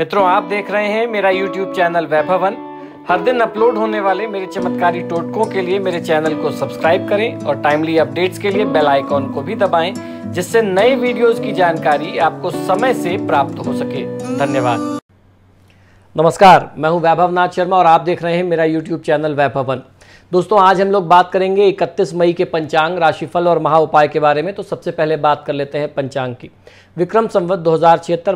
मित्रों आप देख रहे हैं मेरा YouTube चैनल वैभवन हर दिन अपलोड होने वाले मेरे चमत्कारी टोटकों के लिए मेरे चैनल को सब्सक्राइब करें और टाइमली अपडेट्स के लिए बेल आइकॉन को भी दबाएं जिससे नए वीडियोस की जानकारी आपको समय से प्राप्त हो सके धन्यवाद नमस्कार मैं हूं वैभव नाथ शर्मा और आप देख रहे हैं मेरा यूट्यूब चैनल वैभवन दोस्तों आज हम लोग बात करेंगे 31 मई के पंचांग राशिफल और महा उपाय के बारे में तो सबसे पहले बात कर लेते हैं पंचांग की विक्रम संवत दो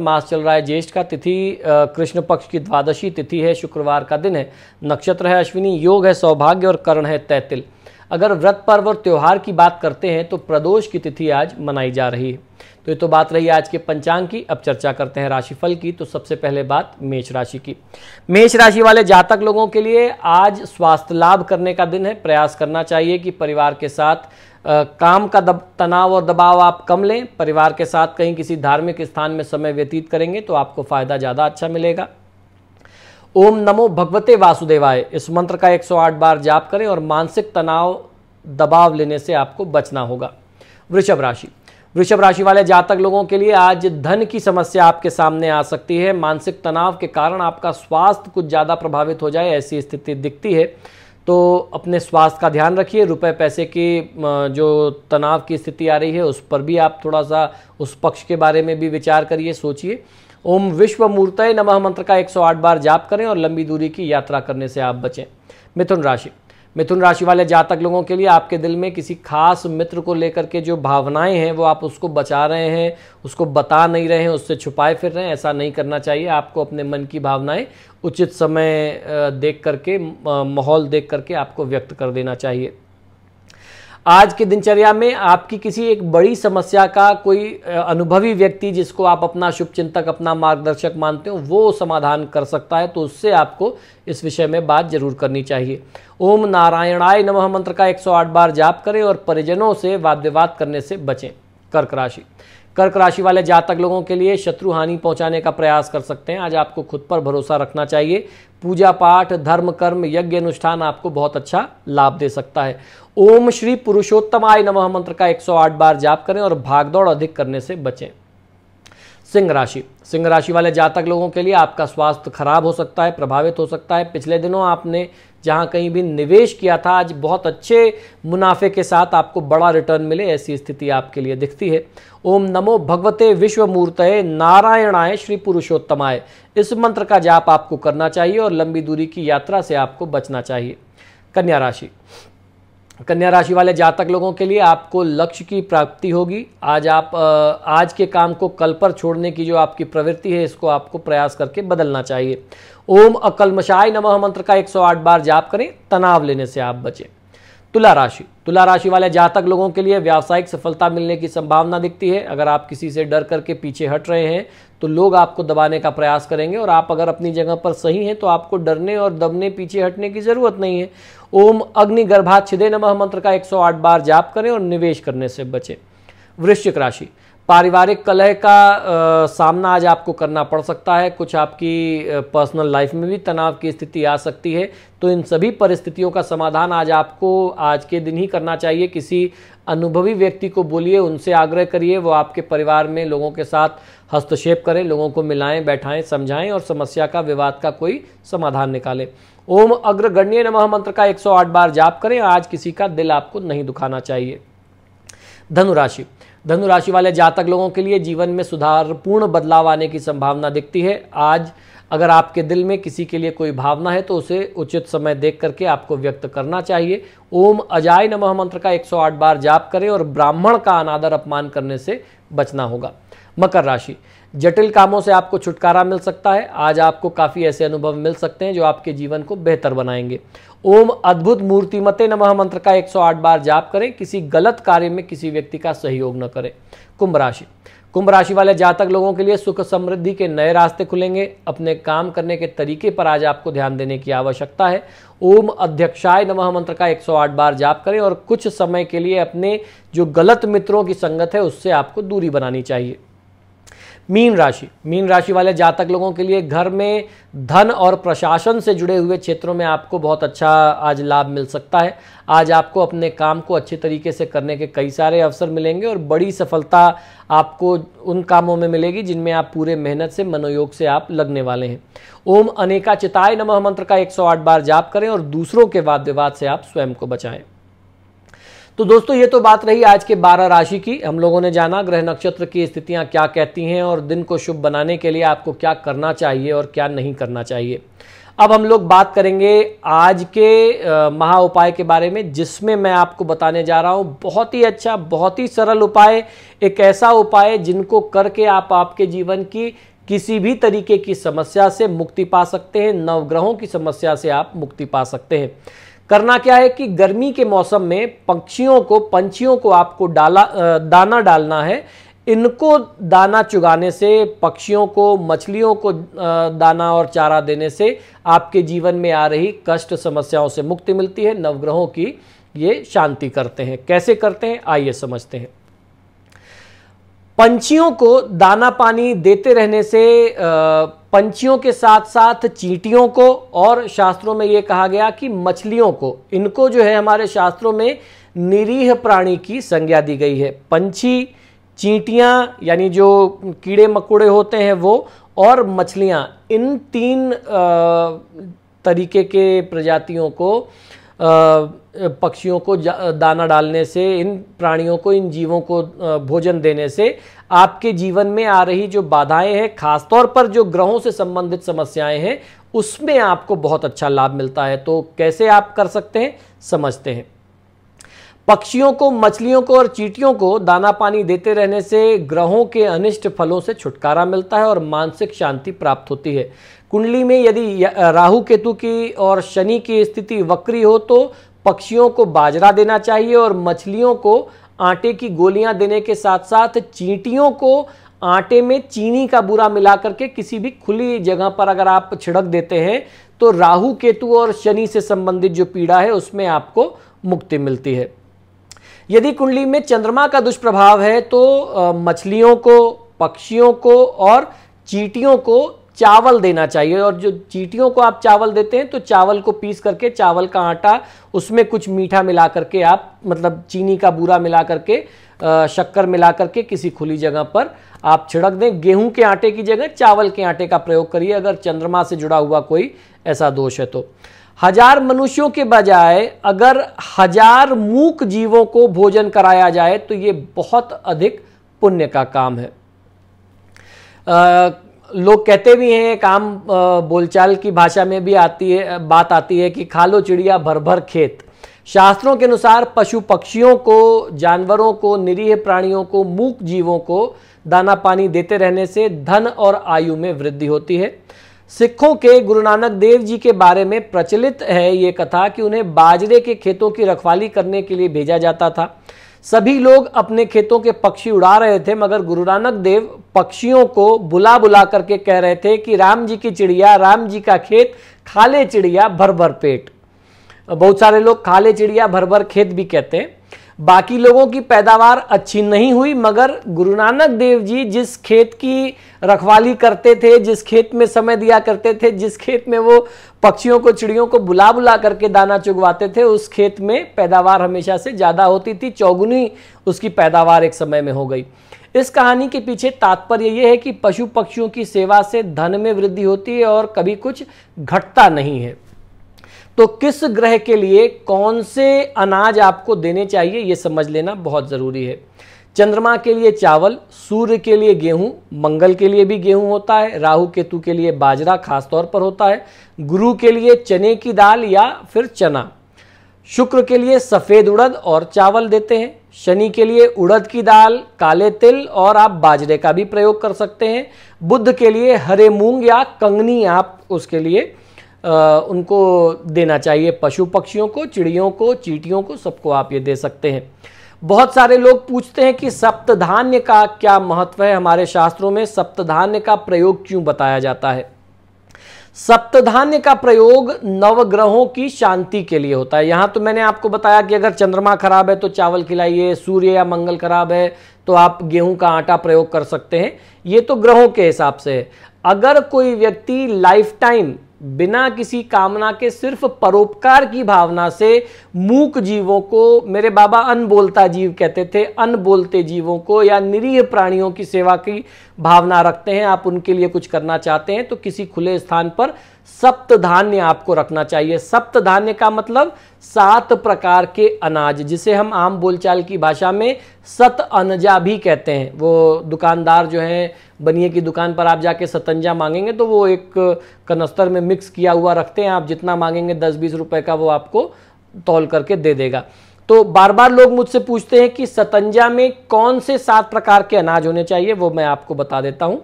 मास चल रहा है ज्येष्ठ का तिथि कृष्ण पक्ष की द्वादशी तिथि है शुक्रवार का दिन है नक्षत्र है अश्विनी योग है सौभाग्य और कर्ण है तैतिल अगर व्रत पर्व और त्यौहार की बात करते हैं तो प्रदोष की तिथि आज मनाई जा रही है तो ये तो बात रही आज के पंचांग की अब चर्चा करते हैं राशिफल की तो सबसे पहले बात मेष राशि की मेष राशि वाले जातक लोगों के लिए आज स्वास्थ्य लाभ करने का दिन है प्रयास करना चाहिए कि परिवार के साथ आ, काम का दब, तनाव और दबाव आप कम लें परिवार के साथ कहीं किसी धार्मिक स्थान में समय व्यतीत करेंगे तो आपको फायदा ज़्यादा अच्छा मिलेगा ओम नमो भगवते वासुदेवाय इस मंत्र का 108 बार जाप करें और मानसिक तनाव दबाव लेने से आपको बचना होगा वृषभ राशि वृषभ राशि वाले जातक लोगों के लिए आज धन की समस्या आपके सामने आ सकती है मानसिक तनाव के कारण आपका स्वास्थ्य कुछ ज़्यादा प्रभावित हो जाए ऐसी स्थिति दिखती है तो अपने स्वास्थ्य का ध्यान रखिए रुपए पैसे की जो तनाव की स्थिति आ रही है उस पर भी आप थोड़ा सा उस पक्ष के बारे में भी विचार करिए सोचिए ओम विश्व मूर्तय नमः मंत्र का 108 बार जाप करें और लंबी दूरी की यात्रा करने से आप बचें मिथुन राशि मिथुन राशि वाले जातक लोगों के लिए आपके दिल में किसी खास मित्र को लेकर के जो भावनाएं हैं वो आप उसको बचा रहे हैं उसको बता नहीं रहे हैं उससे छुपाए फिर रहे हैं ऐसा नहीं करना चाहिए आपको अपने मन की भावनाएं उचित समय देख करके माहौल देख करके आपको व्यक्त कर देना चाहिए आज की दिनचर्या में आपकी किसी एक बड़ी समस्या का कोई अनुभवी व्यक्ति जिसको आप अपना शुभ चिंतक अपना मार्गदर्शक मानते हो वो समाधान कर सकता है तो उससे आपको इस विषय में बात जरूर करनी चाहिए ओम नारायणाय नमः मंत्र का 108 बार जाप करें और परिजनों से वाद विवाद करने से बचें कर्क राशि कर्क राशि वाले जातक लोगों के लिए शत्रु हानि पहुंचाने का प्रयास कर सकते हैं आज आपको खुद पर भरोसा रखना चाहिए पूजा पाठ धर्म कर्म यज्ञ अनुष्ठान आपको बहुत अच्छा लाभ दे सकता है ओम श्री पुरुषोत्तम आय नमः मंत्र का 108 बार जाप करें और भागदौड़ अधिक करने से बचें सिंह राशि सिंह राशि वाले जातक लोगों के लिए आपका स्वास्थ्य खराब हो सकता है प्रभावित हो सकता है पिछले दिनों आपने जहां कहीं भी निवेश किया था आज बहुत अच्छे मुनाफे के साथ आपको बड़ा रिटर्न मिले ऐसी स्थिति आपके लिए दिखती है ओम नमो भगवते विश्वमूर्तये नारायणाय श्री पुरुषोत्तमाय इस मंत्र का जाप आपको करना चाहिए और लंबी दूरी की यात्रा से आपको बचना चाहिए कन्या राशि कन्या राशि वाले जातक लोगों के लिए आपको लक्ष्य की प्राप्ति होगी आज आप आज के काम को कल पर छोड़ने की जो आपकी प्रवृत्ति है इसको आपको प्रयास करके बदलना चाहिए ओम अकलमशाय नमः मंत्र का 108 बार जाप करें तनाव लेने से आप बचें तुला राशि तुला राशि वाले जातक लोगों के लिए व्यावसायिक सफलता मिलने की संभावना दिखती है अगर आप किसी से डर करके पीछे हट रहे हैं तो लोग आपको दबाने का प्रयास करेंगे और आप अगर अपनी जगह पर सही हैं तो आपको डरने और दबने पीछे हटने की ज़रूरत नहीं है ओम अग्नि गर्भा छिदे नमः मंत्र का 108 बार जाप करें और निवेश करने से बचें वृश्चिक राशि पारिवारिक कलह का आ, सामना आज आपको करना पड़ सकता है कुछ आपकी पर्सनल लाइफ में भी तनाव की स्थिति आ सकती है तो इन सभी परिस्थितियों का समाधान आज आपको आज के दिन ही करना चाहिए किसी अनुभवी व्यक्ति को बोलिए उनसे आग्रह करिए वो आपके परिवार में लोगों के साथ हस्तक्षेप करें लोगों को मिलाएं बैठाएं समझाएं और समस्या का विवाद का कोई समाधान निकालें ओम अग्रगण्य नमः मंत्र का 108 बार जाप करें आज किसी का दिल आपको नहीं दुखाना चाहिए धनुराशि धनु राशि वाले जातक लोगों के लिए जीवन में सुधार पूर्ण बदलाव आने की संभावना दिखती है आज अगर आपके दिल में किसी के लिए कोई भावना है तो उसे उचित समय देख करके आपको व्यक्त करना चाहिए ओम अजाय नमः मंत्र का 108 बार जाप करें और ब्राह्मण का अनादर अपमान करने से बचना होगा मकर राशि जटिल कामों से आपको छुटकारा मिल सकता है आज आपको काफ़ी ऐसे अनुभव मिल सकते हैं जो आपके जीवन को बेहतर बनाएंगे ओम अद्भुत मूर्तिमते नमः मंत्र का 108 बार जाप करें किसी गलत कार्य में किसी व्यक्ति का सहयोग न करें कुंभ राशि कुंभ राशि वाले जातक लोगों के लिए सुख समृद्धि के नए रास्ते खुलेंगे अपने काम करने के तरीके पर आज आपको ध्यान देने की आवश्यकता है ओम अध्यक्षाय नमः मंत्र का 108 बार जाप करें और कुछ समय के लिए अपने जो गलत मित्रों की संगत है उससे आपको दूरी बनानी चाहिए मीन राशि मीन राशि वाले जातक लोगों के लिए घर में धन और प्रशासन से जुड़े हुए क्षेत्रों में आपको बहुत अच्छा आज लाभ मिल सकता है आज आपको अपने काम को अच्छे तरीके से करने के कई सारे अवसर मिलेंगे और बड़ी सफलता आपको उन कामों में मिलेगी जिनमें आप पूरे मेहनत से मनोयोग से आप लगने वाले हैं ओम अनेका चिताय नमः मंत्र का 108 बार जाप करें और दूसरों के वाद विवाद से आप स्वयं को बचाएं तो दोस्तों ये तो बात रही आज के 12 राशि की हम लोगों ने जाना ग्रह नक्षत्र की स्थितियां क्या कहती हैं और दिन को शुभ बनाने के लिए आपको क्या करना चाहिए और क्या नहीं करना चाहिए अब हम लोग बात करेंगे आज के महा उपाय के बारे में जिसमें मैं आपको बताने जा रहा हूं बहुत ही अच्छा बहुत ही सरल उपाय एक ऐसा उपाय जिनको करके आप आपके जीवन की किसी भी तरीके की समस्या से मुक्ति पा सकते हैं नवग्रहों की समस्या से आप मुक्ति पा सकते हैं करना क्या है कि गर्मी के मौसम में पक्षियों को पंछियों को आपको डाला दाना डालना है इनको दाना चुगाने से पक्षियों को मछलियों को दाना और चारा देने से आपके जीवन में आ रही कष्ट समस्याओं से मुक्ति मिलती है नवग्रहों की ये शांति करते हैं कैसे करते हैं आइए समझते हैं पंछियों को दाना पानी देते रहने से आ, पंछियों के साथ साथ चींटियों को और शास्त्रों में ये कहा गया कि मछलियों को इनको जो है हमारे शास्त्रों में निरीह प्राणी की संज्ञा दी गई है पंछी चींटियाँ यानी जो कीड़े मकोड़े होते हैं वो और मछलियाँ इन तीन तरीके के प्रजातियों को पक्षियों को दाना डालने से इन प्राणियों को इन जीवों को भोजन देने से आपके जीवन में आ रही जो बाधाएं हैं खासतौर पर जो ग्रहों से संबंधित समस्याएं हैं उसमें आपको बहुत अच्छा लाभ मिलता है तो कैसे आप कर सकते हैं समझते हैं पक्षियों को मछलियों को और चीटियों को दाना पानी देते रहने से ग्रहों के अनिष्ट फलों से छुटकारा मिलता है और मानसिक शांति प्राप्त होती है कुंडली में यदि राहु केतु की और शनि की स्थिति वक्री हो तो पक्षियों को बाजरा देना चाहिए और मछलियों को आटे की गोलियां देने के साथ साथ चींटियों को आटे में चीनी का बुरा मिला करके किसी भी खुली जगह पर अगर आप छिड़क देते हैं तो राहु केतु और शनि से संबंधित जो पीड़ा है उसमें आपको मुक्ति मिलती है यदि कुंडली में चंद्रमा का दुष्प्रभाव है तो मछलियों को पक्षियों को और चीटियों को चावल देना चाहिए और जो चीटियों को आप चावल देते हैं तो चावल को पीस करके चावल का आटा उसमें कुछ मीठा मिला करके आप मतलब चीनी का बूरा मिला करके शक्कर मिला करके किसी खुली जगह पर आप छिड़क दें गेहूं के आटे की जगह चावल के आटे का प्रयोग करिए अगर चंद्रमा से जुड़ा हुआ कोई ऐसा दोष है तो हजार मनुष्यों के बजाय अगर हजार मूक जीवों को भोजन कराया जाए तो ये बहुत अधिक पुण्य का काम है आ, लोग कहते भी हैं एक आम बोलचाल की भाषा में भी आती है बात आती है कि खा लो चिड़िया भर भर खेत शास्त्रों के अनुसार पशु पक्षियों को जानवरों को निरीह प्राणियों को मूक जीवों को दाना पानी देते रहने से धन और आयु में वृद्धि होती है सिखों के गुरु नानक देव जी के बारे में प्रचलित है ये कथा कि उन्हें बाजरे के खेतों की रखवाली करने के लिए भेजा जाता था सभी लोग अपने खेतों के पक्षी उड़ा रहे थे मगर गुरु नानक देव पक्षियों को बुला बुला करके कह रहे थे कि राम जी की चिड़िया राम जी का खेत खाले चिड़िया भर भर पेट बहुत सारे लोग खाले चिड़िया भर भर खेत भी कहते हैं बाकी लोगों की पैदावार अच्छी नहीं हुई मगर गुरु नानक देव जी जिस खेत की रखवाली करते थे जिस खेत में समय दिया करते थे जिस खेत में वो पक्षियों को चिड़ियों को बुला बुला करके दाना चुगवाते थे उस खेत में पैदावार हमेशा से ज़्यादा होती थी चौगुनी उसकी पैदावार एक समय में हो गई इस कहानी के पीछे तात्पर्य ये है कि पशु पक्षियों की सेवा से धन में वृद्धि होती है और कभी कुछ घटता नहीं है तो किस ग्रह के लिए कौन से अनाज आपको देने चाहिए यह समझ लेना बहुत ज़रूरी है चंद्रमा के लिए चावल सूर्य के लिए गेहूं मंगल के लिए भी गेहूं होता है राहु केतु के लिए बाजरा खास तौर पर होता है गुरु के लिए चने की दाल या फिर चना शुक्र के लिए सफ़ेद उड़द और चावल देते हैं शनि के लिए उड़द की दाल काले तिल और आप बाजरे का भी प्रयोग कर सकते हैं बुद्ध के लिए हरे मूंग या कंगनी आप उसके लिए उनको देना चाहिए पशु पक्षियों को चिड़ियों को चीटियों को सबको आप ये दे सकते हैं बहुत सारे लोग पूछते हैं कि सप्तधान्य का क्या महत्व है हमारे शास्त्रों में सप्तधान्य का प्रयोग क्यों बताया जाता है सप्तधान्य का प्रयोग नवग्रहों की शांति के लिए होता है यहां तो मैंने आपको बताया कि अगर चंद्रमा खराब है तो चावल खिलाइए सूर्य या मंगल खराब है तो आप गेहूं का आटा प्रयोग कर सकते हैं ये तो ग्रहों के हिसाब से है अगर कोई व्यक्ति लाइफ टाइम बिना किसी कामना के सिर्फ परोपकार की भावना से मूक जीवों को मेरे बाबा अनबोलता जीव कहते थे अनबोलते जीवों को या निरीह प्राणियों की सेवा की भावना रखते हैं आप उनके लिए कुछ करना चाहते हैं तो किसी खुले स्थान पर सप्त धान्य आपको रखना चाहिए सप्त धान्य का मतलब सात प्रकार के अनाज जिसे हम आम बोलचाल की भाषा में सत अनजा भी कहते हैं वो दुकानदार जो हैं बनिए की दुकान पर आप जाके सतंजा मांगेंगे तो वो एक कनस्तर में मिक्स किया हुआ रखते हैं आप जितना मांगेंगे दस बीस रुपए का वो आपको तौल करके दे देगा तो बार बार लोग मुझसे पूछते हैं कि सतंजा में कौन से सात प्रकार के अनाज होने चाहिए वो मैं आपको बता देता हूँ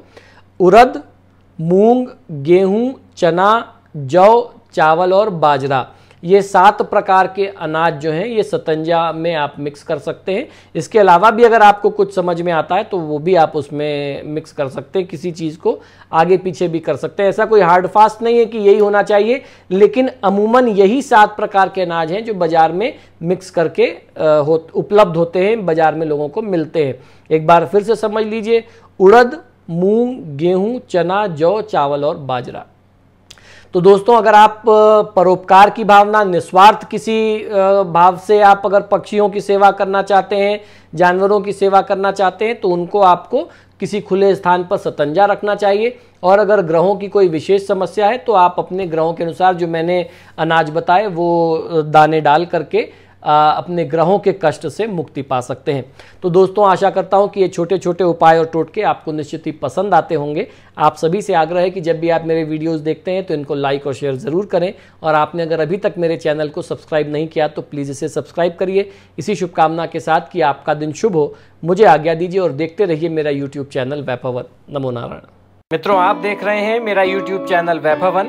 उरद मूंग गेहूं चना जौ चावल और बाजरा ये सात प्रकार के अनाज जो हैं ये सतंजा में आप मिक्स कर सकते हैं इसके अलावा भी अगर आपको कुछ समझ में आता है तो वो भी आप उसमें मिक्स कर सकते हैं किसी चीज़ को आगे पीछे भी कर सकते हैं ऐसा कोई हार्ड फास्ट नहीं है कि यही होना चाहिए लेकिन अमूमन यही सात प्रकार के अनाज हैं जो बाज़ार में मिक्स करके हो उपलब्ध होते हैं बाज़ार में लोगों को मिलते हैं एक बार फिर से समझ लीजिए उड़द मूंग गेहूँ चना जौ चावल और बाजरा तो दोस्तों अगर आप परोपकार की भावना निस्वार्थ किसी भाव से आप अगर पक्षियों की सेवा करना चाहते हैं जानवरों की सेवा करना चाहते हैं तो उनको आपको किसी खुले स्थान पर सतंजा रखना चाहिए और अगर ग्रहों की कोई विशेष समस्या है तो आप अपने ग्रहों के अनुसार जो मैंने अनाज बताए वो दाने डाल करके अपने ग्रहों के कष्ट से मुक्ति पा सकते हैं तो दोस्तों आशा करता हूँ कि ये छोटे छोटे उपाय और टोटके आपको निश्चित ही पसंद आते होंगे आप सभी से आग्रह है कि जब भी आप मेरे वीडियोज़ देखते हैं तो इनको लाइक और शेयर ज़रूर करें और आपने अगर अभी तक मेरे चैनल को सब्सक्राइब नहीं किया तो प्लीज़ इसे सब्सक्राइब करिए इसी शुभकामना के साथ कि आपका दिन शुभ हो मुझे आज्ञा दीजिए और देखते रहिए मेरा यूट्यूब चैनल वैभवन नमो नारायण मित्रों आप देख रहे हैं मेरा यूट्यूब चैनल वैभवन